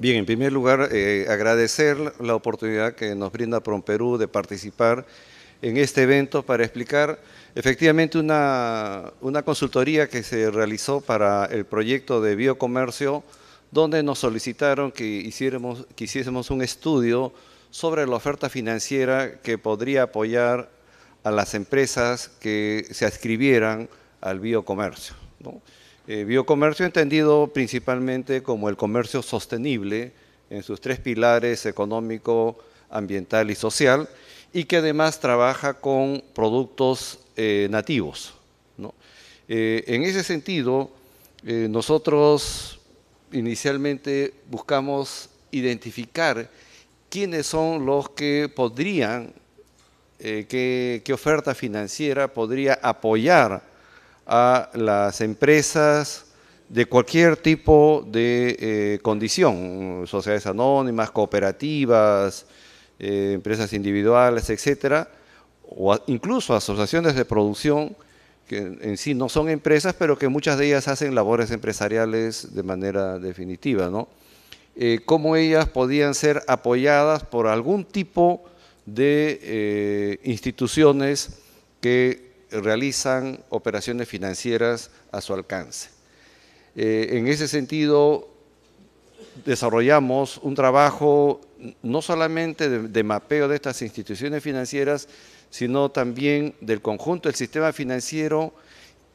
Bien, en primer lugar, eh, agradecer la oportunidad que nos brinda PROMPERÚ de participar en este evento para explicar efectivamente una, consultoría que se realizó para el proyecto de biocomercio, donde nos solicitaron que hiciéramos, que hiciésemos un estudio sobre la oferta financiera que podría apoyar a las empresas que se adscribieran al biocomercio. Eh, biocomercio entendido principalmente como el comercio sostenible en sus tres pilares económico, ambiental y social, y que además trabaja con productos eh, nativos. Eh, en ese sentido, nosotros inicialmente buscamos identificar quiénes son los que podrían, qué, qué oferta financiera podría apoyar a las empresas de cualquier tipo de eh, condición, sociedades anónimas, cooperativas, eh, empresas individuales, etcétera, o incluso asociaciones de producción que en, sí no son empresas, pero que muchas de ellas hacen labores empresariales de manera definitiva, ¿no? Eh, cómo ellas podían ser apoyadas por algún tipo de instituciones que realizan operaciones financieras a su alcance. Eh, en ese sentido, desarrollamos un trabajo no solamente de, mapeo de estas instituciones financieras, sino también del conjunto del sistema financiero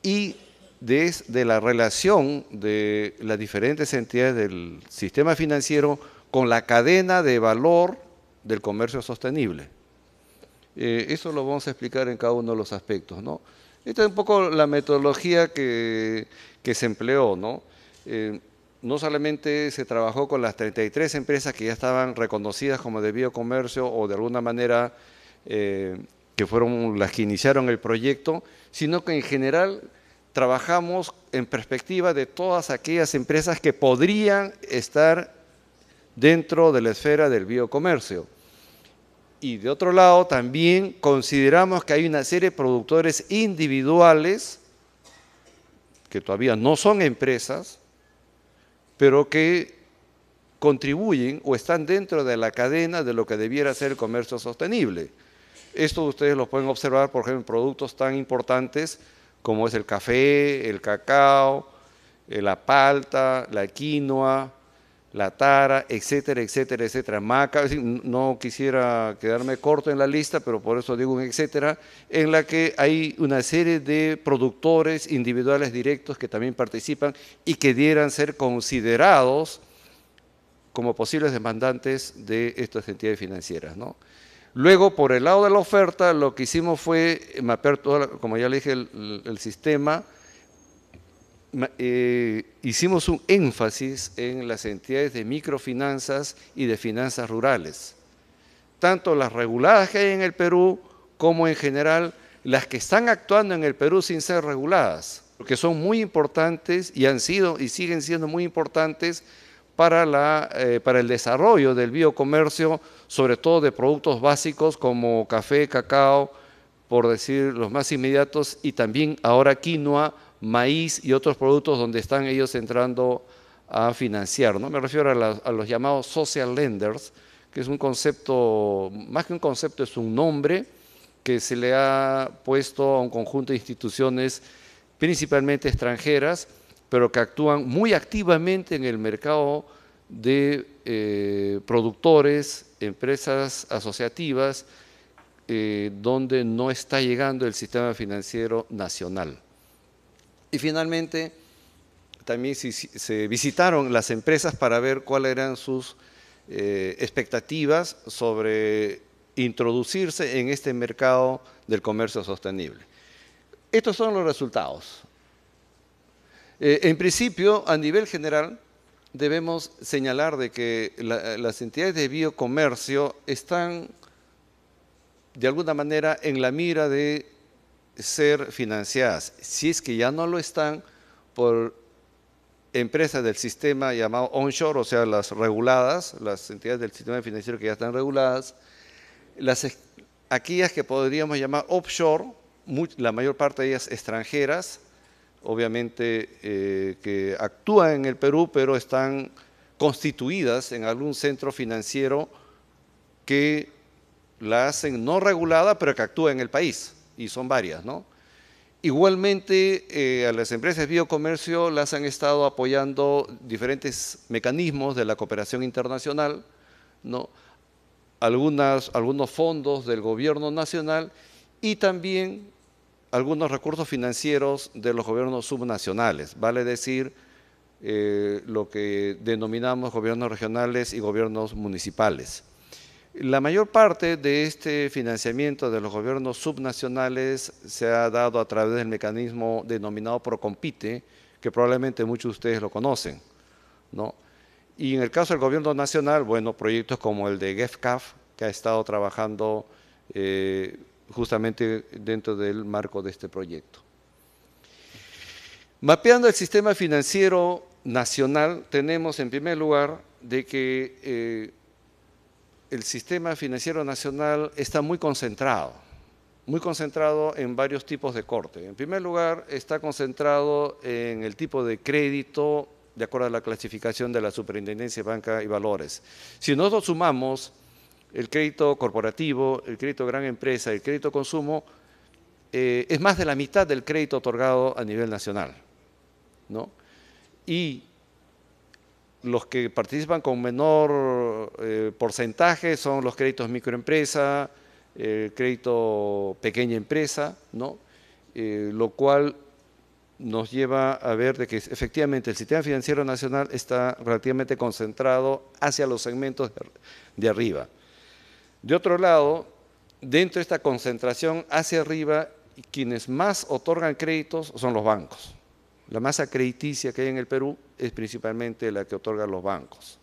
y de la relación de las diferentes entidades del sistema financiero con la cadena de valor del comercio sostenible. Eh, eso lo vamos a explicar en cada uno de los aspectos, ¿no? Esta es un poco la metodología que, se empleó, eh, ¿no? solamente se trabajó con las 33 empresas que ya estaban reconocidas como de biocomercio o de alguna manera eh, que fueron las que iniciaron el proyecto, sino que en general trabajamos en perspectiva de todas aquellas empresas que podrían estar dentro de la esfera del biocomercio. Y de otro lado, también consideramos que hay una serie de productores individuales que todavía no son empresas, pero que contribuyen o están dentro de la cadena de lo que debiera ser el comercio sostenible. Esto ustedes lo pueden observar, por ejemplo, en productos tan importantes como es el café, el cacao, eh, la palta, la quinoa, la tara, etcétera, etcétera, etcétera. Maca, no quisiera quedarme corto en la lista, pero por eso digo un etcétera, en la que hay una serie de productores individuales directos que también participan y que dieran ser considerados como posibles demandantes de estas entidades financieras. ¿no? Luego, por el lado de la oferta, lo que hicimos fue mapear, todo, como ya le dije, el, el sistema, eh, hicimos un énfasis en las entidades de microfinanzas y de finanzas rurales, tanto las reguladas que hay en el Perú como en general las que están actuando en el Perú sin ser reguladas, porque son muy importantes y han sido y siguen siendo muy importantes para, la, eh, para el desarrollo del biocomercio, sobre todo de productos básicos como café, cacao, por decir los más inmediatos, y también ahora quinoa, maíz y otros productos donde están ellos entrando a financiar. ¿no? Me refiero a, los llamados social lenders, que es un concepto, más que un concepto, es un nombre que se le ha puesto a un conjunto de instituciones principalmente extranjeras, pero que actúan muy activamente en el mercado de eh, productores, empresas asociativas, eh, donde no está llegando el sistema financiero nacional. Y finalmente, también se, visitaron las empresas para ver cuáles eran sus eh, expectativas sobre introducirse en este mercado del comercio sostenible. Estos son los resultados. Eh, en principio, a nivel general, debemos señalar de que las entidades de biocomercio están, de alguna manera, en la mira de ser financiadas, si es que ya no lo están, por empresas del sistema llamado onshore, o sea, las reguladas, las entidades del sistema financiero que ya están reguladas, las aquellas que podríamos llamar offshore, la mayor parte de ellas extranjeras, obviamente eh, que actúan en el Perú, pero están constituidas en algún centro financiero que la hacen no regulada, pero que actúa en el país y son varias, ¿no? Igualmente, eh, a las empresas biocomercio las han estado apoyando diferentes mecanismos de la cooperación internacional, ¿no? Algunas, algunos fondos del gobierno nacional y también algunos recursos financieros de los gobiernos subnacionales, vale decir, eh, lo que denominamos gobiernos regionales y gobiernos municipales. La mayor parte de este financiamiento de los gobiernos subnacionales se ha dado a través del mecanismo denominado Procompite, que probablemente muchos de ustedes lo conocen. ¿no? Y en el caso del gobierno nacional, bueno, proyectos como el de GEFCAF, que ha estado trabajando eh, justamente dentro del marco de este proyecto. Mapeando el sistema financiero nacional, tenemos en primer lugar de que eh, el sistema financiero nacional está muy concentrado, muy concentrado en varios tipos de corte. En primer lugar, está concentrado en el tipo de crédito de acuerdo a la clasificación de la Superintendencia de Banca y Valores. Si nosotros sumamos el crédito corporativo, el crédito gran empresa, el crédito consumo, eh, es más de la mitad del crédito otorgado a nivel nacional. ¿no? Y los que participan con menor eh, porcentaje son los créditos microempresa, eh, crédito pequeña empresa, ¿no? Eh, lo cual nos lleva a ver de que efectivamente el sistema financiero nacional está relativamente concentrado hacia los segmentos de arriba. De otro lado, dentro de esta concentración hacia arriba, quienes más otorgan créditos son los bancos. La masa crediticia que hay en el Perú es principalmente la que otorgan los bancos.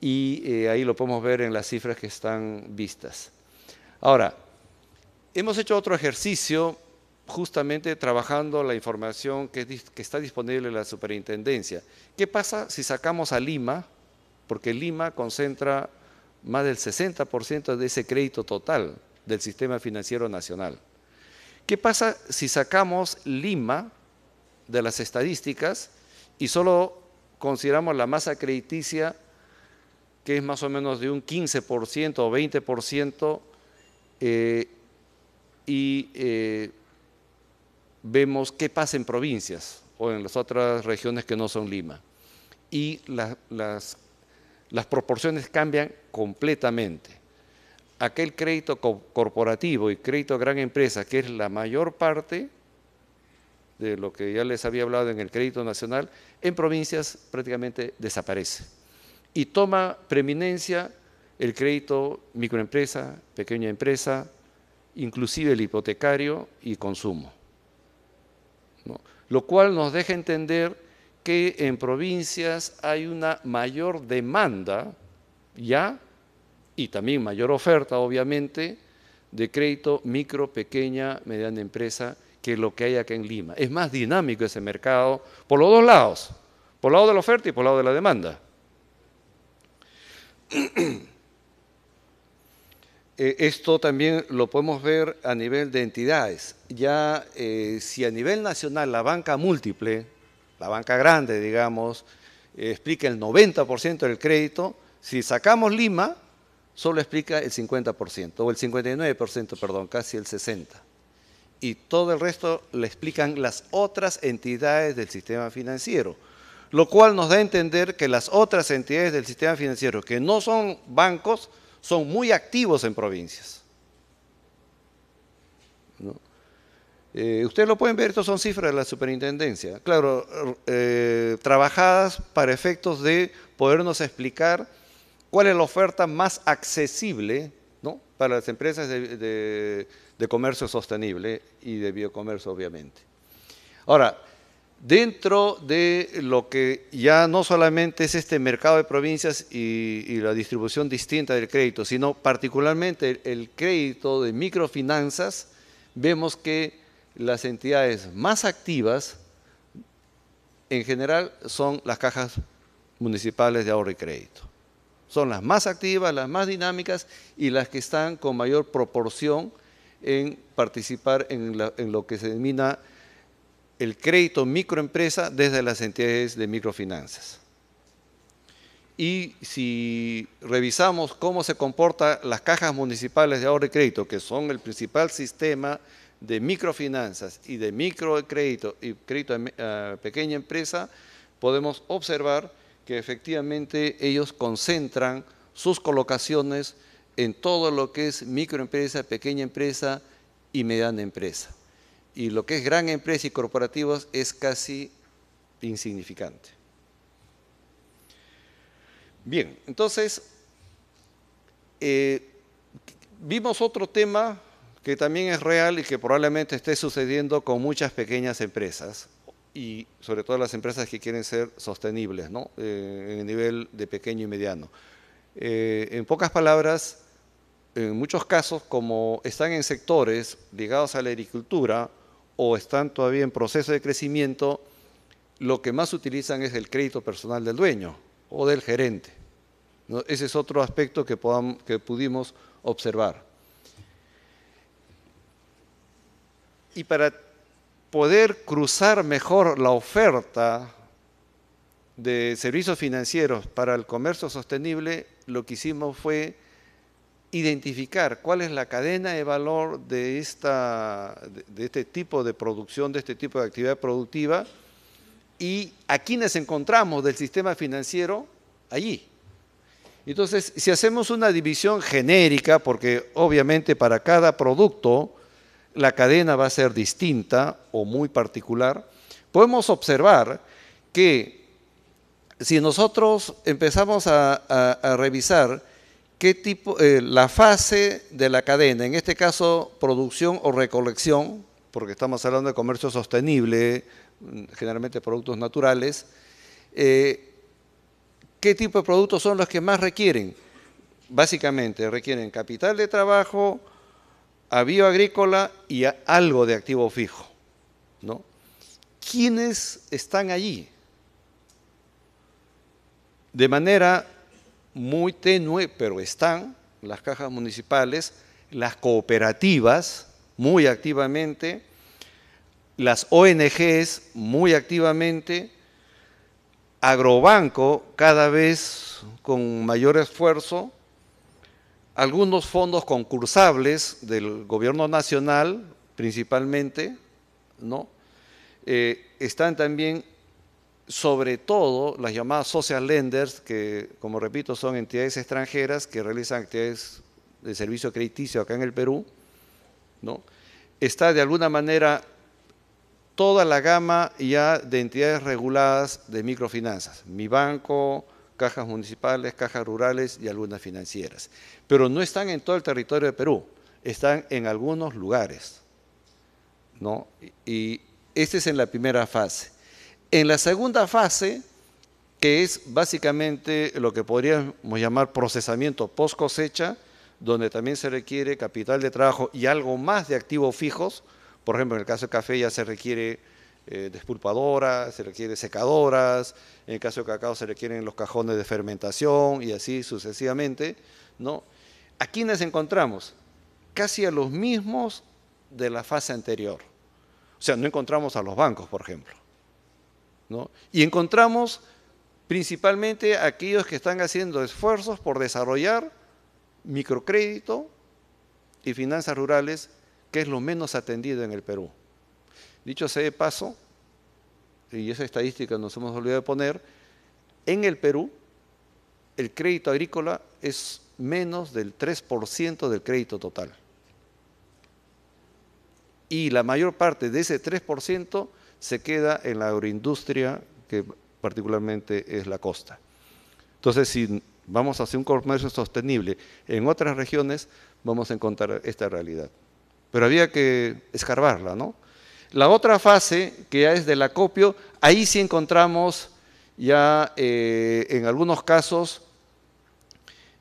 Y eh, ahí lo podemos ver en las cifras que están vistas. Ahora, hemos hecho otro ejercicio justamente trabajando la información que, está disponible en la superintendencia. ¿Qué pasa si sacamos a Lima? Porque Lima concentra más del 60% de ese crédito total del sistema financiero nacional. ¿Qué pasa si sacamos Lima de las estadísticas y solo consideramos la masa crediticia, que es más o menos de un 15% o 20%, eh, y eh, vemos qué pasa en provincias o en las otras regiones que no son Lima. Y las, las proporciones cambian completamente. Aquel crédito corporativo y crédito gran empresa, que es la mayor parte, de lo que ya les había hablado en el crédito nacional, en provincias prácticamente desaparece. Y toma preeminencia el crédito microempresa, pequeña empresa, inclusive el hipotecario y consumo. Lo cual nos deja entender que en provincias hay una mayor demanda ya y también mayor oferta, obviamente, de crédito micro, pequeña, mediana empresa que lo que hay acá en Lima. Es más dinámico ese mercado por los dos lados, por el lado de la oferta y por el lado de la demanda. Eh, esto también lo podemos ver a nivel de entidades. Ya eh, si a nivel nacional la banca múltiple, la banca grande, digamos, eh, explica el 90% del crédito, si sacamos Lima, solo explica el 50%, o el 59%, perdón, casi el 60% y todo el resto le explican las otras entidades del sistema financiero, lo cual nos da a entender que las otras entidades del sistema financiero que no son bancos son muy activos en provincias. Eh, ustedes lo pueden ver, estas son cifras de la superintendencia, claro, eh, trabajadas para efectos de podernos explicar cuál es la oferta más accesible ¿no? para las empresas de, comercio sostenible y de biocomercio, obviamente. Ahora, dentro de lo que ya no solamente es este mercado de provincias y, la distribución distinta del crédito, sino particularmente el, crédito de microfinanzas, vemos que las entidades más activas en general son las cajas municipales de ahorro y crédito. Son las más activas, las más dinámicas y las que están con mayor proporción en participar en, lo que se denomina el crédito microempresa desde las entidades de microfinanzas. Y si revisamos cómo se comportan las cajas municipales de ahorro y crédito, que son el principal sistema de microfinanzas y de microcrédito y crédito a eh, pequeña empresa, podemos observar que efectivamente ellos concentran sus colocaciones en todo lo que es microempresa, pequeña empresa y mediana empresa. Y lo que es gran empresa y corporativos es casi insignificante. Bien, entonces, eh, vimos otro tema que también es real y que probablemente esté sucediendo con muchas pequeñas empresas y sobre todo las empresas que quieren ser sostenibles eh, en el nivel de pequeño y mediano. Eh, en pocas palabras, en muchos casos, como están en sectores ligados a la agricultura o están todavía en proceso de crecimiento, lo que más utilizan es el crédito personal del dueño o del gerente. Ese es otro aspecto que, que pudimos observar. Y para poder cruzar mejor la oferta de servicios financieros para el comercio sostenible, lo que hicimos fue identificar cuál es la cadena de valor de, esta, de este tipo de producción, de este tipo de actividad productiva, y a quienes encontramos del sistema financiero allí. Entonces, si hacemos una división genérica, porque obviamente para cada producto la cadena va a ser distinta o muy particular, podemos observar que si nosotros empezamos a, revisar qué tipo, eh, la fase de la cadena, en este caso producción o recolección, porque estamos hablando de comercio sostenible, generalmente productos naturales, eh, ¿qué tipo de productos son los que más requieren? Básicamente requieren capital de trabajo, a agrícola y algo de activo fijo. ¿no? ¿Quiénes están allí? De manera muy tenue, pero están las cajas municipales, las cooperativas muy activamente, las ONGs muy activamente, Agrobanco cada vez con mayor esfuerzo, algunos fondos concursables del gobierno nacional, principalmente, ¿no? Eh, están también, sobre todo, las llamadas social lenders, que, como repito, son entidades extranjeras que realizan actividades de servicio crediticio acá en el Perú, ¿no? Está, de alguna manera, toda la gama ya de entidades reguladas de microfinanzas, mi banco, cajas municipales, cajas rurales y algunas financieras. Pero no están en todo el territorio de Perú, están en algunos lugares. ¿no? Y esta es en la primera fase. En la segunda fase, que es básicamente lo que podríamos llamar procesamiento post cosecha, donde también se requiere capital de trabajo y algo más de activos fijos. Por ejemplo, en el caso del café ya se requiere eh, despulpadoras, se requieren secadoras, en el caso de cacao se requieren los cajones de fermentación y así sucesivamente, ¿no? ¿A quiénes encontramos? Casi a los mismos de la fase anterior. O sea, no encontramos a los bancos, por ejemplo. ¿no? Y encontramos principalmente aquellos que están haciendo esfuerzos por desarrollar microcrédito y finanzas rurales, que es lo menos atendido en el Perú. Dicho sea de paso, y esa estadística nos hemos olvidado de poner, en el Perú el crédito agrícola es menos del 3% del crédito total. Y la mayor parte de ese 3% se queda en la agroindustria, que particularmente es la costa. Entonces, si vamos hacia un comercio sostenible en otras regiones, vamos a encontrar esta realidad. Pero había que escarbarla, ¿no? La otra fase, que ya es del acopio, ahí sí encontramos ya eh, en algunos casos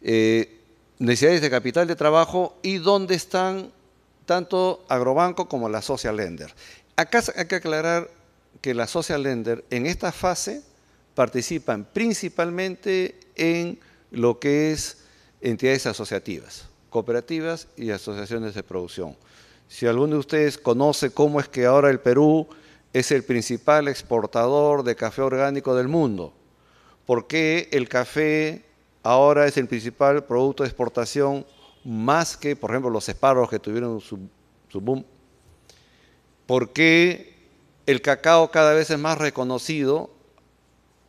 eh, necesidades de capital de trabajo y dónde están tanto Agrobanco como la Social Lender. Acá hay que aclarar que la Social Lender en esta fase participan principalmente en lo que es entidades asociativas, cooperativas y asociaciones de producción. Si alguno de ustedes conoce cómo es que ahora el Perú es el principal exportador de café orgánico del mundo, ¿por qué el café ahora es el principal producto de exportación más que, por ejemplo, los espárragos que tuvieron su, su boom? ¿Por qué el cacao cada vez es más reconocido,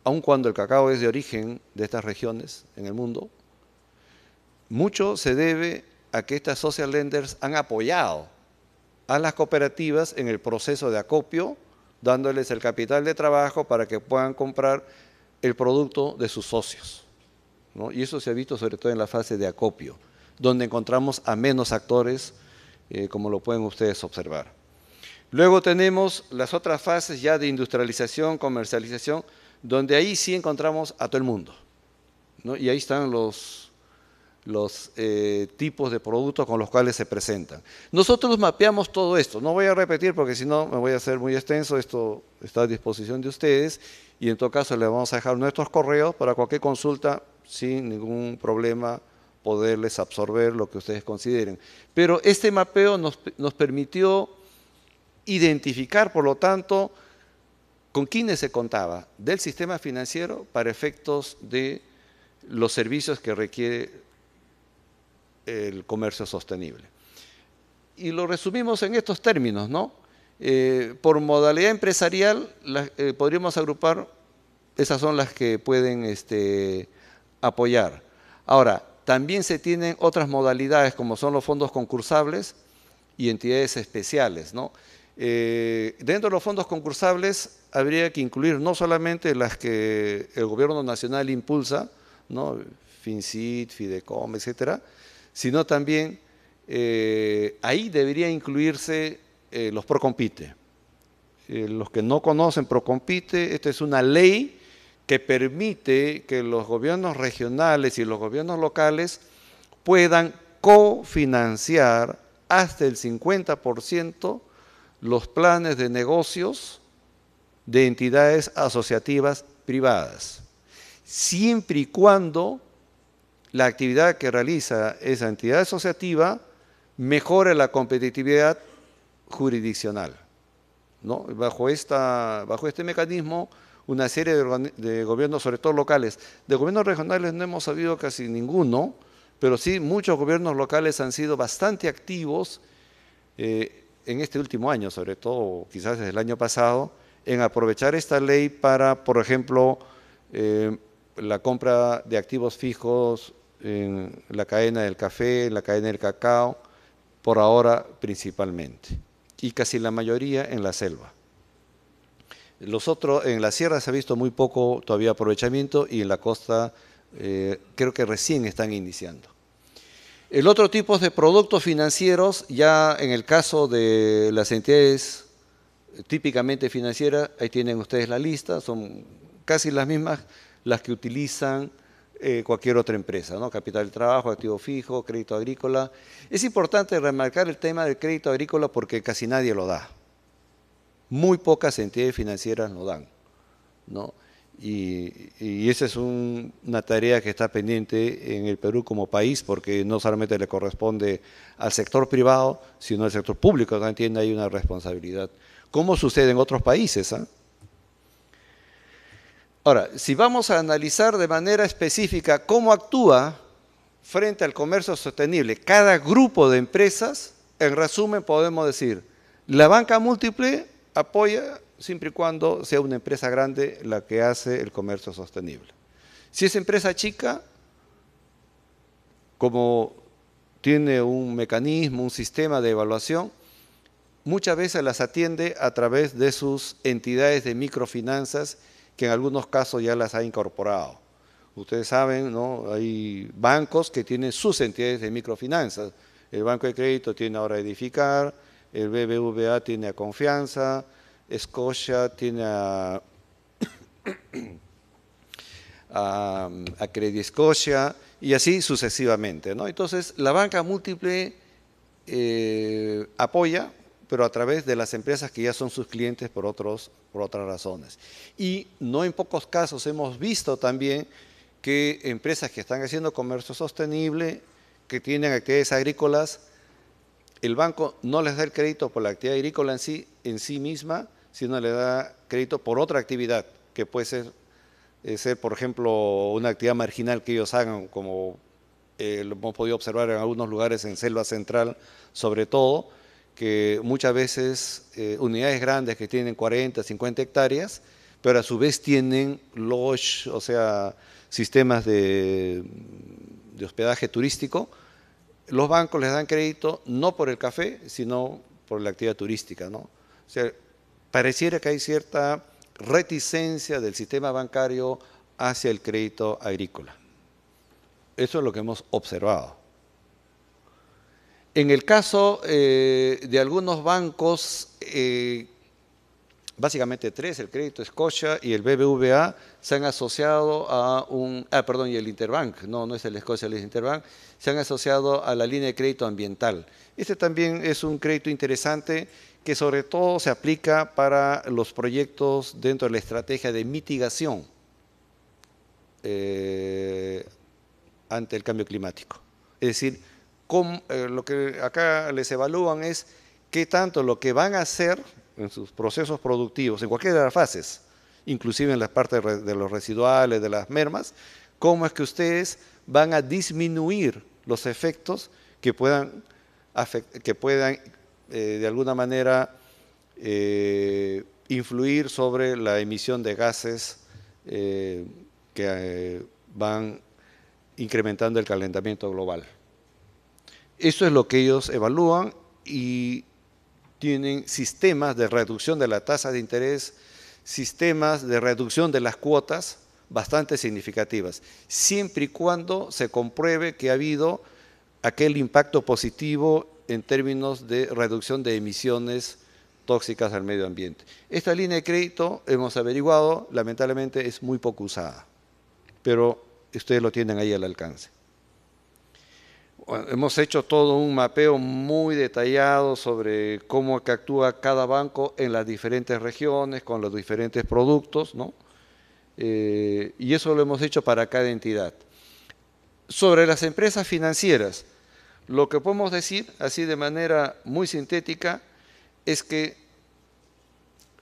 aun cuando el cacao es de origen de estas regiones en el mundo? Mucho se debe a que estas social lenders han apoyado a las cooperativas en el proceso de acopio, dándoles el capital de trabajo para que puedan comprar el producto de sus socios. Y eso se ha visto sobre todo en la fase de acopio, donde encontramos a menos actores, eh, como lo pueden ustedes observar. Luego tenemos las otras fases ya de industrialización, comercialización, donde ahí sí encontramos a todo el mundo. Y ahí están los los eh, tipos de productos con los cuales se presentan. Nosotros mapeamos todo esto, no voy a repetir porque si no me voy a hacer muy extenso, esto está a disposición de ustedes y en todo caso les vamos a dejar nuestros correos para cualquier consulta sin ningún problema poderles absorber lo que ustedes consideren. Pero este mapeo nos, permitió identificar, por lo tanto, con quiénes se contaba del sistema financiero para efectos de los servicios que requiere el comercio sostenible. Y lo resumimos en estos términos, ¿no? Eh, por modalidad empresarial eh, podríamos agrupar, esas son las que pueden este, apoyar. Ahora, también se tienen otras modalidades como son los fondos concursables y entidades especiales. ¿no? Eh, dentro de los fondos concursables habría que incluir no solamente las que el gobierno nacional impulsa, ¿no? FinCIT, Fidecom, etcétera, sino también eh, ahí debería incluirse eh, los Procompite. Eh, los que no conocen Procompite, esta es una ley que permite que los gobiernos regionales y los gobiernos locales puedan cofinanciar hasta el 50% los planes de negocios de entidades asociativas privadas, siempre y cuando la actividad que realiza esa entidad asociativa mejora la competitividad jurisdiccional. ¿no? Bajo, esta, bajo este mecanismo, una serie de, gobiernos, sobre todo locales, de gobiernos regionales no hemos sabido casi ninguno, pero sí muchos gobiernos locales han sido bastante activos eh, en este último año, sobre todo quizás desde el año pasado, en aprovechar esta ley para, por ejemplo, eh, la compra de activos fijos en la cadena del café, en la cadena del cacao, por ahora principalmente, y casi la mayoría en la selva. Los otros, en la sierra se ha visto muy poco todavía aprovechamiento y en la costa eh, creo que recién están iniciando. El otro tipo de productos financieros, ya en el caso de las entidades típicamente financieras, ahí tienen ustedes la lista, son casi las mismas las que utilizan eh, cualquier otra empresa, ¿no? Capital de trabajo, activo fijo, crédito agrícola. Es importante remarcar el tema del crédito agrícola porque casi nadie lo da. Muy pocas entidades financieras lo dan, ¿no? Y, esa es una tarea que está pendiente en el Perú como país, porque no solamente le corresponde al sector privado, sino al sector público, también tiene ahí una responsabilidad. ¿Cómo sucede en otros países? ¿ah? Ahora, si vamos a analizar de manera específica cómo actúa frente al comercio sostenible cada grupo de empresas, en resumen podemos decir, la banca múltiple apoya siempre y cuando sea una empresa grande la que hace el comercio sostenible. Si es empresa chica, como tiene un mecanismo, un sistema de evaluación, muchas veces las atiende a través de sus entidades de microfinanzas que en algunos casos ya las ha incorporado. Ustedes saben, ¿no? hay bancos que tienen sus entidades de microfinanzas. El Banco de Crédito tiene ahora Edificar, el BBVA tiene a Confianza, Scotia tiene a, a, Credit y así sucesivamente. ¿no? Entonces, la banca múltiple eh, apoya pero a través de las empresas que ya son sus clientes por, otros, por otras razones. Y no en pocos casos hemos visto también que empresas que están haciendo comercio sostenible, que tienen actividades agrícolas, el banco no les da el crédito por la actividad agrícola en sí, en sí misma, sino le da crédito por otra actividad, que puede ser, eh, ser por ejemplo, una actividad marginal que ellos hagan, como eh, lo hemos podido observar en algunos lugares en Selva Central, sobre todo, que muchas veces eh, unidades grandes que tienen 40, 50 hectáreas, pero a su vez tienen lodge, o sea, sistemas de, hospedaje turístico, los bancos les dan crédito no por el café, sino por la actividad turística. ¿no? O sea, pareciera que hay cierta reticencia del sistema bancario hacia el crédito agrícola. Eso es lo que hemos observado. En el caso eh, de algunos bancos, eh, básicamente tres, el Crédito Escocia y el BBVA, se han asociado a un, ah, perdón, y el Interbank, no, no es el Escocia, el Interbank, se han asociado a la línea de crédito ambiental. Este también es un crédito interesante que sobre todo se aplica para los proyectos dentro de la estrategia de mitigación eh, ante el cambio climático. Es decir, eh, lo que acá les evalúan es qué tanto lo que van a hacer en sus procesos productivos, en cualquiera de las fases, inclusive en las partes de los residuales, de las mermas, cómo es que ustedes van a disminuir los efectos que puedan, que puedan eh, de alguna manera eh, influir sobre la emisión de gases que van incrementando el calentamiento global. Eso es lo que ellos evalúan y tienen sistemas de reducción de la tasa de interés, sistemas de reducción de las cuotas bastante significativas, siempre y cuando se compruebe que ha habido aquel impacto positivo en términos de reducción de emisiones tóxicas al medio ambiente. Esta línea de crédito, hemos averiguado, lamentablemente es muy poco usada, pero ustedes lo tienen ahí al alcance. Hemos hecho todo un mapeo muy detallado sobre cómo actúa cada banco en las diferentes regiones, con los diferentes productos, ¿no? Eh, y eso lo hemos hecho para cada entidad. Sobre las empresas financieras, lo que podemos decir, así de manera muy sintética, es que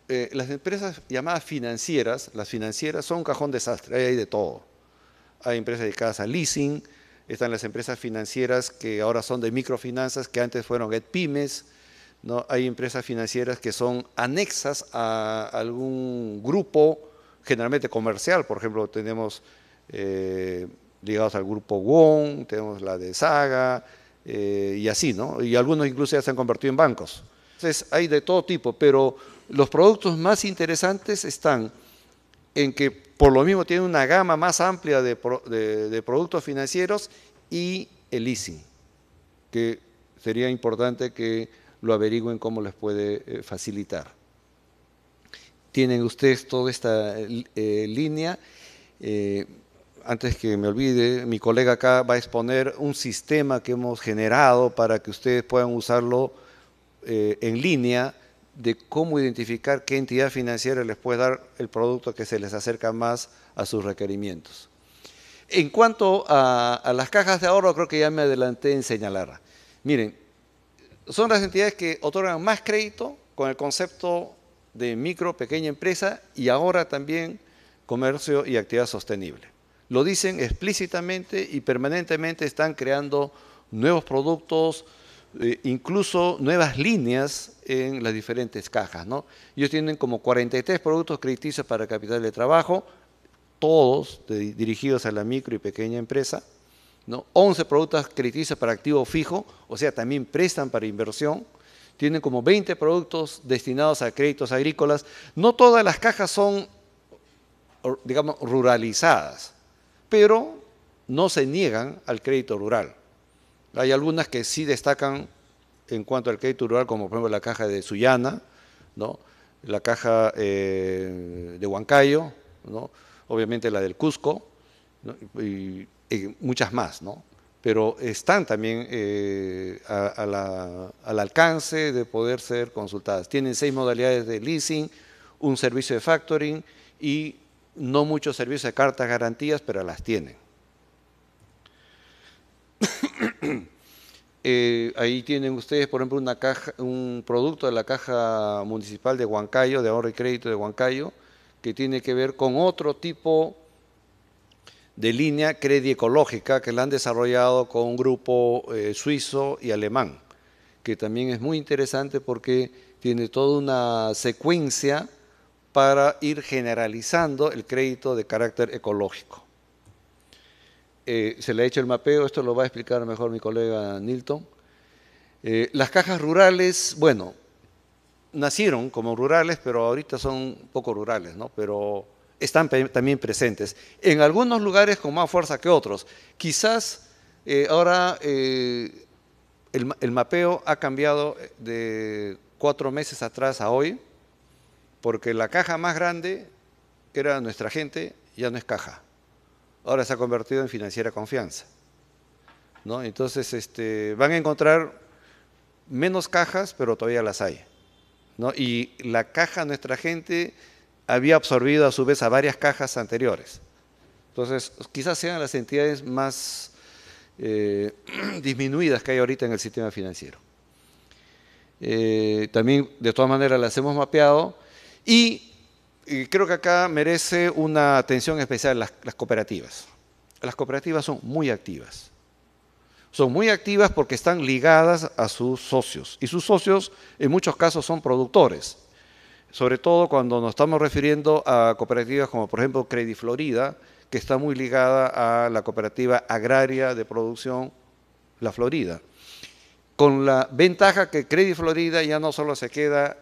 eh, las empresas llamadas financieras, las financieras son un cajón desastre, hay de todo. Hay empresas dedicadas a leasing, están las empresas financieras que ahora son de microfinanzas, que antes fueron pymes, ¿no? hay empresas financieras que son anexas a algún grupo, generalmente comercial, por ejemplo, tenemos eh, ligados al grupo WON, tenemos la de Saga, eh, y así, ¿no? Y algunos incluso ya se han convertido en bancos. Entonces, hay de todo tipo, pero los productos más interesantes están en que por lo mismo tiene una gama más amplia de, productos financieros y el leasing, que sería importante que lo averigüen cómo les puede eh, facilitar. Tienen ustedes toda esta eh, línea. Eh, antes que me olvide, mi colega acá va a exponer un sistema que hemos generado para que ustedes puedan usarlo en línea de cómo identificar qué entidad financiera les puede dar el producto que se les acerca más a sus requerimientos. En cuanto a, las cajas de ahorro, creo que ya me adelanté en señalar. Miren, son las entidades que otorgan más crédito con el concepto de micro, pequeña empresa y ahora también comercio y actividad sostenible. Lo dicen explícitamente y permanentemente están creando nuevos productos, eh, incluso nuevas líneas en las diferentes cajas. ¿no? Ellos tienen como 43 productos crediticios para capital de trabajo, todos dirigidos a la micro y pequeña empresa. ¿no? 11 productos crediticios para activo fijo, o sea, también prestan para inversión. Tienen como 20 productos destinados a créditos agrícolas. No todas las cajas son, digamos, ruralizadas, pero no se niegan al crédito rural. Hay algunas que sí destacan en cuanto al crédito rural, como por ejemplo la caja de Sullana, ¿no? la caja eh, de Huancayo, ¿no? obviamente la del Cusco, y, muchas más, ¿no? pero están también eh, al alcance de poder ser consultadas. Tienen seis modalidades de leasing, un servicio de factoring y no muchos servicios de cartas garantías, pero las tienen. Eh, ahí tienen ustedes, por ejemplo, una caja, un producto de la Caja Municipal de Huancayo, de ahorro y crédito de Huancayo, que tiene que ver con otro tipo de línea Crédito Ecológica que la han desarrollado con un grupo eh, suizo y alemán, que también es muy interesante porque tiene toda una secuencia para ir generalizando el crédito de carácter ecológico. Eh, se le ha hecho el mapeo, esto lo va a explicar mejor mi colega Nilton. Eh, las cajas rurales, bueno, nacieron como rurales, pero ahorita son poco rurales, ¿no? Pero están también presentes. En algunos lugares con más fuerza que otros. Quizás eh, ahora el, el mapeo ha cambiado de cuatro meses atrás a hoy, porque la caja más grande, que era nuestra gente, ya no es caja ahora se ha convertido en financiera confianza. ¿no? Entonces este, van a encontrar menos cajas, pero todavía las hay. Y la caja, nuestra gente, había absorbido a su vez a varias cajas anteriores. Entonces, quizás sean las entidades más eh, disminuidas que hay ahorita en el sistema financiero. Eh, también, de todas maneras, las hemos mapeado y creo que acá merece una atención especial las, cooperativas. Las cooperativas son muy activas. Son muy activas porque están ligadas a sus socios. Y sus socios en muchos casos son productores. Sobre todo cuando nos estamos refiriendo a cooperativas como por ejemplo Credit Florida, que está muy ligada a la cooperativa agraria de producción La Florida. Con la ventaja que Credit Florida ya no solo se queda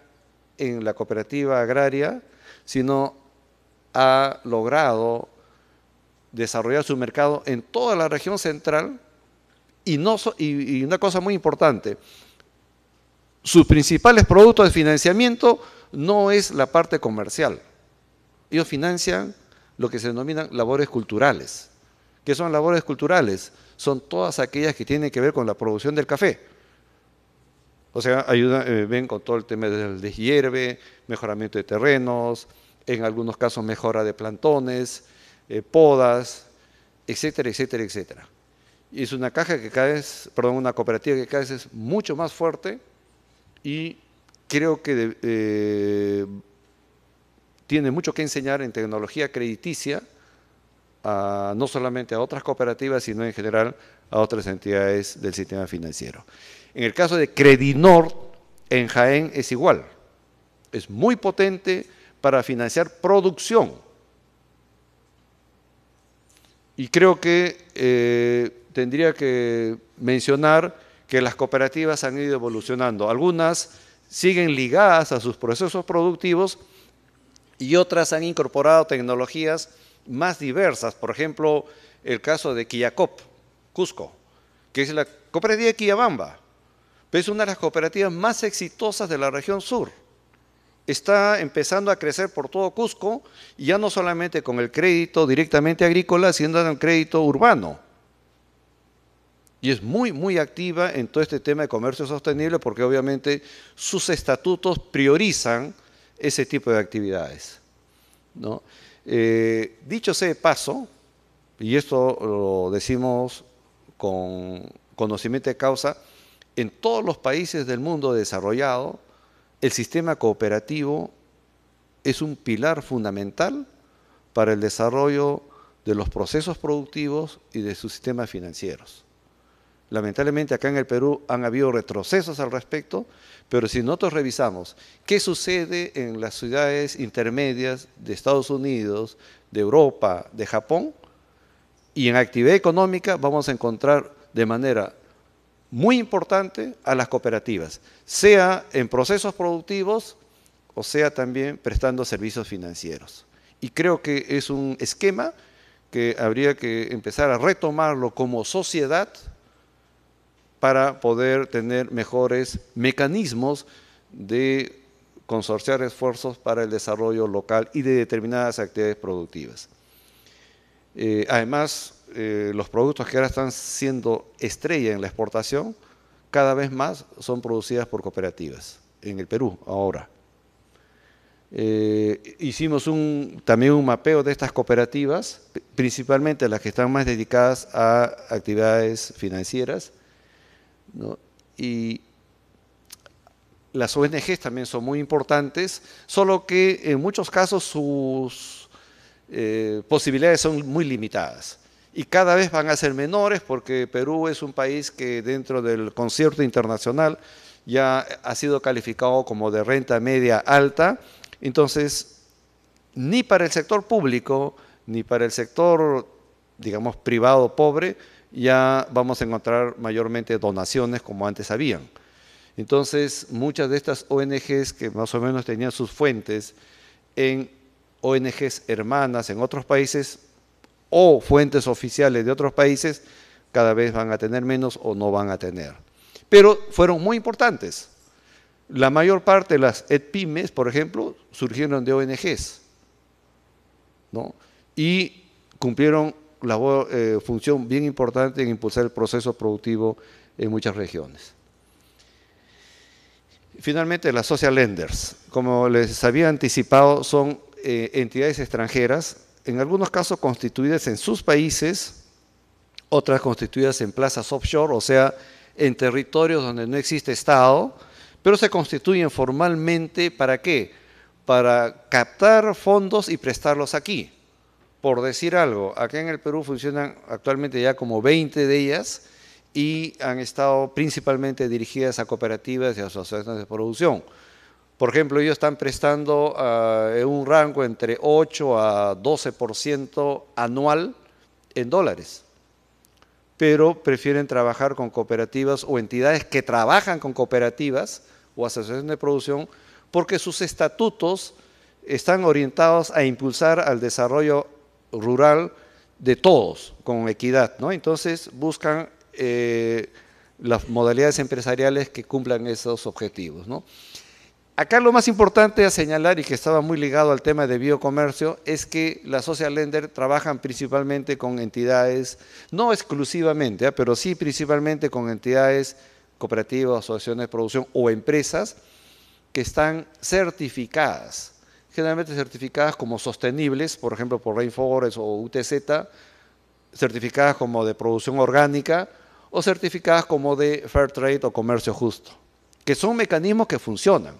en la cooperativa agraria, sino ha logrado desarrollar su mercado en toda la región central y, no y, una cosa muy importante, sus principales productos de financiamiento no es la parte comercial. Ellos financian lo que se denominan labores culturales. ¿Qué son labores culturales? Son todas aquellas que tienen que ver con la producción del café o sea, ayuda, eh, ven con todo el tema del deshierve, mejoramiento de terrenos, en algunos casos mejora de plantones, eh, podas, etcétera, etcétera, etcétera. Y es una caja que cada vez, perdón, una cooperativa que cada vez es mucho más fuerte y creo que eh, tiene mucho que enseñar en tecnología crediticia, a, no solamente a otras cooperativas, sino en general a otras entidades del sistema financiero. En el caso de Credinor, en Jaén es igual. Es muy potente para financiar producción. Y creo que eh, tendría que mencionar que las cooperativas han ido evolucionando. Algunas siguen ligadas a sus procesos productivos y otras han incorporado tecnologías más diversas. Por ejemplo, el caso de Quillacop, Cusco, que es la cooperativa de Quillabamba, es una de las cooperativas más exitosas de la región sur. Está empezando a crecer por todo Cusco y ya no solamente con el crédito directamente agrícola, sino el crédito urbano. Y es muy, muy activa en todo este tema de comercio sostenible porque obviamente sus estatutos priorizan ese tipo de actividades. Eh, dicho sea de paso, y esto lo decimos con conocimiento de causa, en todos los países del mundo desarrollado, el sistema cooperativo es un pilar fundamental para el desarrollo de los procesos productivos y de sus sistemas financieros. Lamentablemente acá en el Perú han habido retrocesos al respecto, pero si nosotros revisamos qué sucede en las ciudades intermedias de Estados Unidos, de Europa, de Japón, y en actividad económica vamos a encontrar de manera muy importante a las cooperativas, sea en procesos productivos o sea también prestando servicios financieros. Y creo que es un esquema que habría que empezar a retomarlo como sociedad para poder tener mejores mecanismos de consorciar esfuerzos para el desarrollo local y de determinadas actividades productivas. Eh, además, eh, los productos que ahora están siendo estrella en la exportación, cada vez más son producidas por cooperativas en el Perú ahora. Eh, hicimos también un mapeo de estas cooperativas, principalmente las que están más dedicadas a actividades financieras. Y las ONGs también son muy importantes, solo que en muchos casos sus eh, posibilidades son muy limitadas y cada vez van a ser menores porque Perú es un país que dentro del concierto internacional ya ha sido calificado como de renta media alta. Entonces, ni para el sector público, ni para el sector, digamos, privado pobre, ya vamos a encontrar mayormente donaciones como antes habían. Entonces, muchas de estas ONGs que más o menos tenían sus fuentes en ONGs hermanas en otros países o fuentes oficiales de otros países, cada vez van a tener menos o no van a tener. Pero fueron muy importantes. La mayor parte de las e pymes por ejemplo, surgieron de ONGs ¿no? y cumplieron la eh, función bien importante en impulsar el proceso productivo en muchas regiones. Finalmente, las social lenders. Como les había anticipado, son eh, entidades extranjeras en algunos casos constituidas en sus países, otras constituidas en plazas offshore, o sea, en territorios donde no existe Estado, pero se constituyen formalmente para qué? Para captar fondos y prestarlos aquí. Por decir algo, acá en el Perú funcionan actualmente ya como 20 de ellas y han estado principalmente dirigidas a cooperativas y asociaciones de producción. Por ejemplo, ellos están prestando eh, un rango entre 8 a 12% anual en dólares, pero prefieren trabajar con cooperativas o entidades que trabajan con cooperativas o asociaciones de producción porque sus estatutos están orientados a impulsar al desarrollo rural de todos con equidad. ¿no? Entonces buscan eh, las modalidades empresariales que cumplan esos objetivos. ¿no? Acá lo más importante a señalar y que estaba muy ligado al tema de biocomercio es que las social lender trabajan principalmente con entidades, no exclusivamente, ¿eh? pero sí principalmente con entidades cooperativas, asociaciones de producción o empresas que están certificadas, generalmente certificadas como sostenibles, por ejemplo por Rainforest o UTZ, certificadas como de producción orgánica o certificadas como de Fair Trade o comercio justo, que son mecanismos que funcionan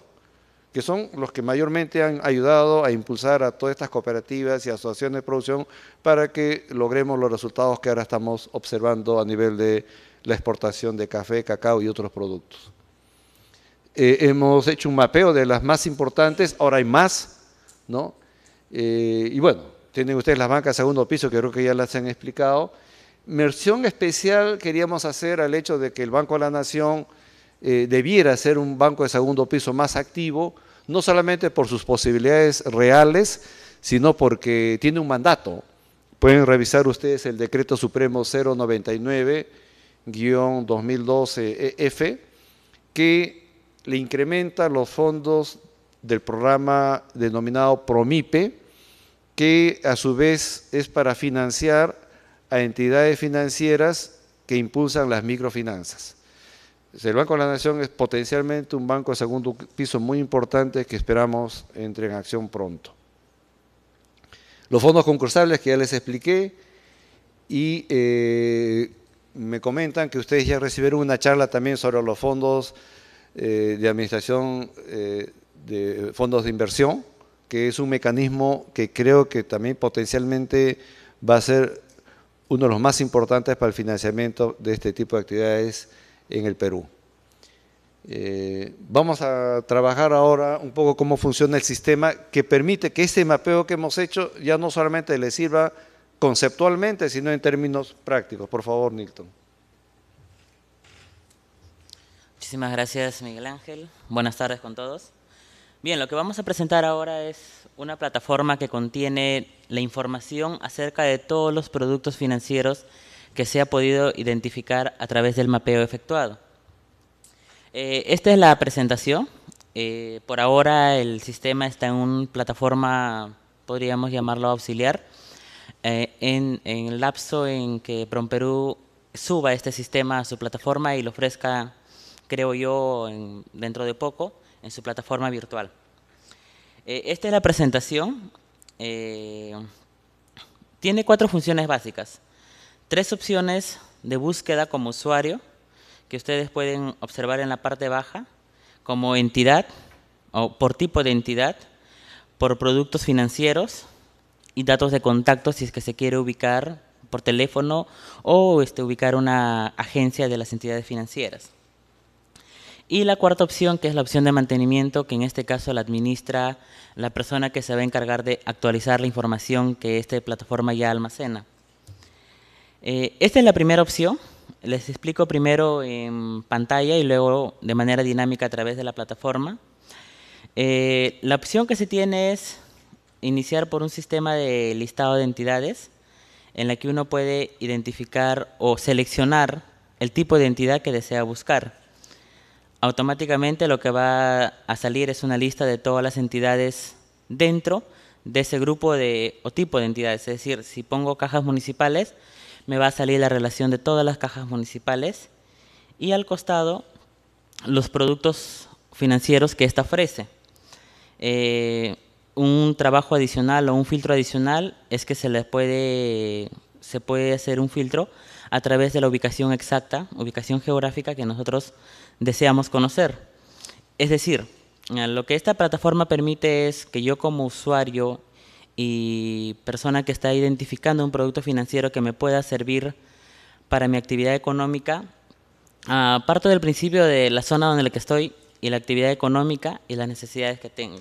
que son los que mayormente han ayudado a impulsar a todas estas cooperativas y asociaciones de producción para que logremos los resultados que ahora estamos observando a nivel de la exportación de café, cacao y otros productos. Eh, hemos hecho un mapeo de las más importantes, ahora hay más, ¿no? Eh, y bueno, tienen ustedes las bancas segundo piso, que creo que ya las han explicado. Mersión especial queríamos hacer al hecho de que el Banco de la Nación eh, debiera ser un banco de segundo piso más activo, no solamente por sus posibilidades reales, sino porque tiene un mandato. Pueden revisar ustedes el decreto supremo 099-2012-F, e que le incrementa los fondos del programa denominado PROMIPE, que a su vez es para financiar a entidades financieras que impulsan las microfinanzas. El Banco de la Nación es potencialmente un banco de segundo piso muy importante que esperamos entre en acción pronto. Los fondos concursables que ya les expliqué y eh, me comentan que ustedes ya recibieron una charla también sobre los fondos eh, de administración eh, de fondos de inversión, que es un mecanismo que creo que también potencialmente va a ser uno de los más importantes para el financiamiento de este tipo de actividades en el Perú. Eh, vamos a trabajar ahora un poco cómo funciona el sistema que permite que este mapeo que hemos hecho ya no solamente le sirva conceptualmente, sino en términos prácticos. Por favor, Nilton. Muchísimas gracias, Miguel Ángel. Buenas tardes con todos. Bien, lo que vamos a presentar ahora es una plataforma que contiene la información acerca de todos los productos financieros que se ha podido identificar a través del mapeo efectuado. Eh, esta es la presentación. Eh, por ahora el sistema está en una plataforma, podríamos llamarlo auxiliar. Eh, en, el lapso en que PromPerú suba este sistema a su plataforma y lo ofrezca, creo yo, dentro de poco, en su plataforma virtual. esta es la presentación. tiene cuatro funciones básicas tres opciones de búsqueda como usuario que ustedes pueden observar en la parte baja, como entidad o por tipo de entidad, por productos financieros y datos de contacto si es que se quiere ubicar por teléfono o este, ubicar una agencia de las entidades financieras. Y la cuarta opción, que es la opción de mantenimiento, que en este caso la administra la persona que se va a encargar de actualizar la información que esta plataforma ya almacena. Eh, esta es la primera opción. Les explico primero en pantalla y luego de manera dinámica a través de la plataforma. Eh, la opción que se tiene es iniciar por un sistema de listado de entidades en la que uno puede identificar o seleccionar el tipo de entidad que desea buscar. Automáticamente lo que va a salir es una lista de todas las entidades dentro de ese grupo o tipo de entidades. Es decir, si pongo cajas municipales, me va a salir la relación de todas las cajas municipales y al costado los productos financieros que ésta ofrece. Eh, un trabajo adicional o un filtro adicional es que se le puede, se puede hacer un filtro a través de la ubicación exacta, ubicación geográfica que nosotros deseamos conocer. Es decir, eh, lo que esta plataforma permite es que yo como usuario y persona que está identificando un producto financiero que me pueda servir para mi actividad económica, aparte ah, parto del principio de la zona donde la que estoy y la actividad económica y las necesidades que tengo.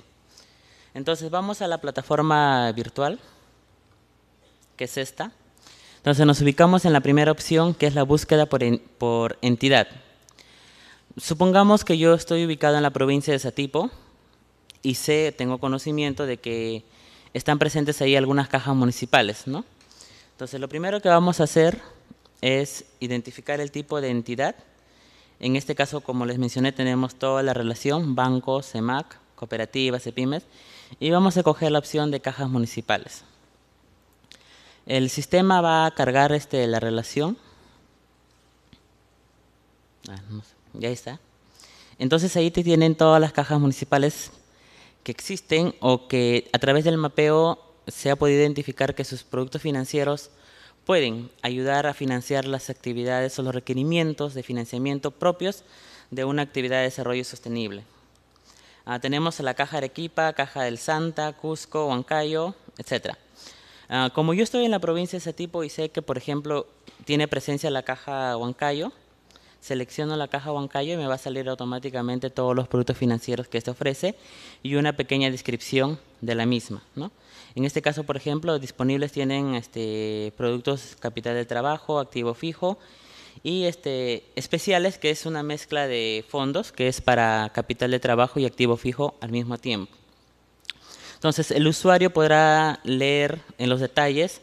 Entonces vamos a la plataforma virtual, que es esta. Entonces nos ubicamos en la primera opción, que es la búsqueda por, por entidad. Supongamos que yo estoy ubicado en la provincia de Satipo y sé, tengo conocimiento de que están presentes ahí algunas cajas municipales, ¿no? Entonces, lo primero que vamos a hacer es identificar el tipo de entidad. En este caso, como les mencioné, tenemos toda la relación, bancos, CEMAC, cooperativas, EPIMES, y vamos a coger la opción de cajas municipales. El sistema va a cargar este, la relación. Ah, ya está. Entonces ahí te tienen todas las cajas municipales que existen o que a través del mapeo se ha podido identificar que sus productos financieros pueden ayudar a financiar las actividades o los requerimientos de financiamiento propios de una actividad de desarrollo sostenible. Ah, tenemos la Caja Arequipa, Caja del Santa, Cusco, Huancayo, etc. Ah, como yo estoy en la provincia de tipo y sé que, por ejemplo, tiene presencia la Caja Huancayo, selecciono la caja bancayo y me va a salir automáticamente todos los productos financieros que se ofrece y una pequeña descripción de la misma. En este caso, por ejemplo, disponibles tienen este, productos capital de trabajo, activo fijo y este, especiales, que es una mezcla de fondos, que es para capital de trabajo y activo fijo al mismo tiempo. Entonces, el usuario podrá leer en los detalles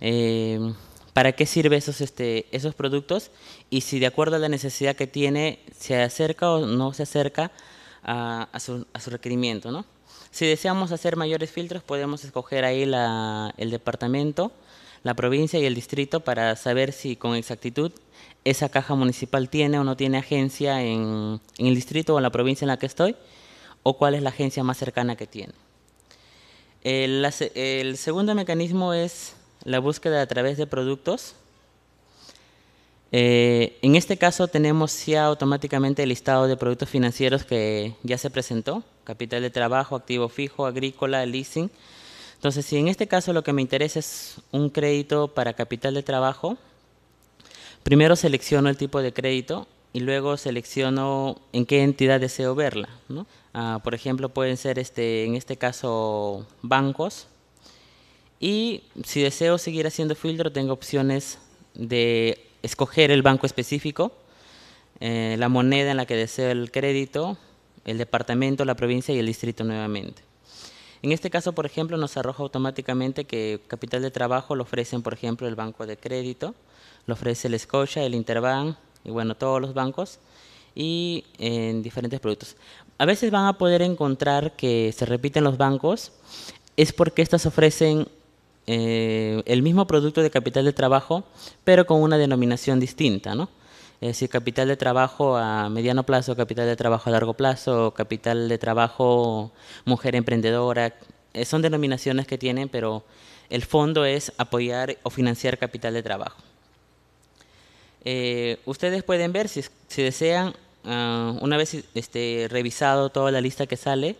eh, para qué sirve esos, este, esos productos y si de acuerdo a la necesidad que tiene se acerca o no se acerca a, su, requerimiento. ¿no? Si deseamos hacer mayores filtros, podemos escoger ahí el departamento, la provincia y el distrito para saber si con exactitud esa caja municipal tiene o no tiene agencia en, el distrito o en la provincia en la que estoy o cuál es la agencia más cercana que tiene. el segundo mecanismo es la búsqueda a través de productos. Eh, en este caso tenemos ya automáticamente el listado de productos financieros que ya se presentó, capital de trabajo, activo fijo, agrícola, leasing. Entonces, si en este caso lo que me interesa es un crédito para capital de trabajo, primero selecciono el tipo de crédito y luego selecciono en qué entidad deseo verla. Ah, por ejemplo, pueden ser, este, en este caso, bancos, y si deseo seguir haciendo filtro, tengo opciones de escoger el banco específico, eh, la moneda en la que deseo el crédito, el departamento, la provincia y el distrito nuevamente. En este caso, por ejemplo, nos arroja automáticamente que capital de trabajo lo ofrecen, por ejemplo, el banco de crédito, lo ofrece el Escocia, el Interbank y bueno, todos los bancos y eh, en diferentes productos. A veces van a poder encontrar que se repiten los bancos, es porque estas ofrecen eh, el mismo producto de capital de trabajo, pero con una denominación distinta, Es decir, capital de trabajo a mediano plazo, capital de trabajo a largo plazo, capital de trabajo mujer emprendedora. Eh, son denominaciones que tienen, pero el fondo es apoyar o financiar capital de trabajo. Eh, ustedes pueden ver, si, desean, ah, una vez este, revisado toda la lista que sale,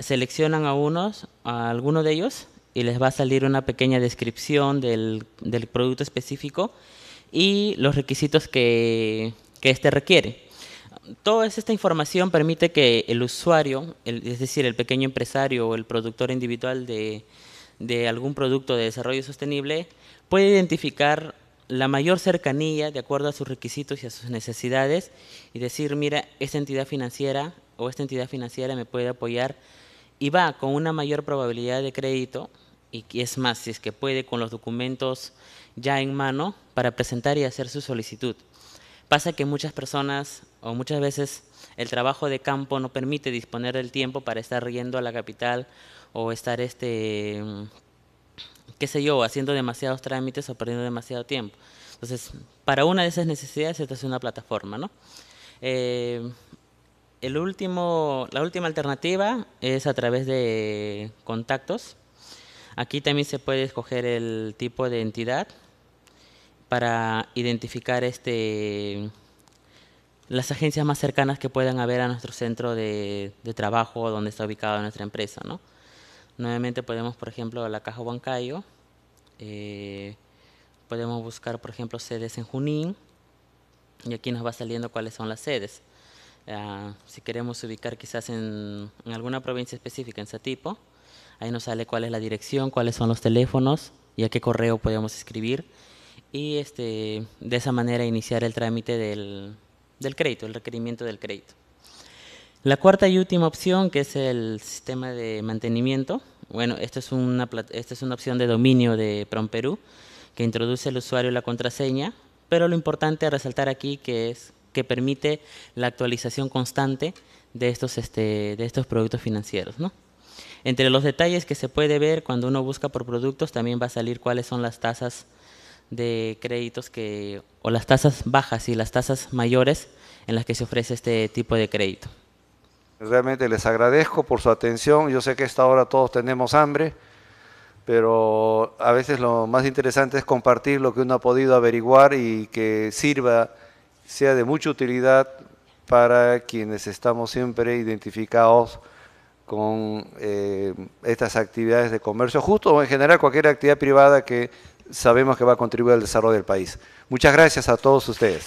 seleccionan a unos, a alguno de ellos, y les va a salir una pequeña descripción del, producto específico y los requisitos que, éste requiere. Toda esta información permite que el usuario, es decir, el pequeño empresario o el productor individual de, de algún producto de desarrollo sostenible, puede identificar la mayor cercanía de acuerdo a sus requisitos y a sus necesidades y decir, mira, esta entidad financiera o esta entidad financiera me puede apoyar y va con una mayor probabilidad de crédito y es más, si es que puede, con los documentos ya en mano para presentar y hacer su solicitud. Pasa que muchas personas o muchas veces el trabajo de campo no permite disponer del tiempo para estar yendo a la capital o estar, este, qué sé yo, haciendo demasiados trámites o perdiendo demasiado tiempo. Entonces, para una de esas necesidades esta es una plataforma, ¿no? Eh, el último, la última alternativa es a través de contactos Aquí también se puede escoger el tipo de entidad para identificar este, las agencias más cercanas que puedan haber a nuestro centro de, de trabajo donde está ubicada nuestra empresa. ¿no? Nuevamente podemos, por ejemplo, la Caja Huancayo, eh, podemos buscar, por ejemplo, sedes en Junín, y aquí nos va saliendo cuáles son las sedes. Ah, si queremos ubicar quizás en, en alguna provincia específica, en tipo... Ahí nos sale cuál es la dirección, cuáles son los teléfonos y a qué correo podemos escribir. Y este, de esa manera iniciar el trámite del, crédito, el requerimiento del crédito. La cuarta y última opción, que es el sistema de mantenimiento. Bueno, esta es una, esta es una opción de dominio de PromPerú, que introduce el usuario la contraseña, pero lo importante a resaltar aquí que es que permite la actualización constante de estos, este, de estos productos financieros, ¿no? Entre los detalles que se puede ver cuando uno busca por productos también va a salir cuáles son las tasas de créditos que, o las tasas bajas y las tasas mayores en las que se ofrece este tipo de crédito. Pues realmente les agradezco por su atención. Yo sé que a esta hora todos tenemos hambre, pero a veces lo más interesante es compartir lo que uno ha podido averiguar y que sirva, sea de mucha utilidad para quienes estamos siempre identificados con eh, estas actividades de comercio justo o en general cualquier actividad privada que sabemos que va a contribuir al desarrollo del país. Muchas gracias a todos ustedes.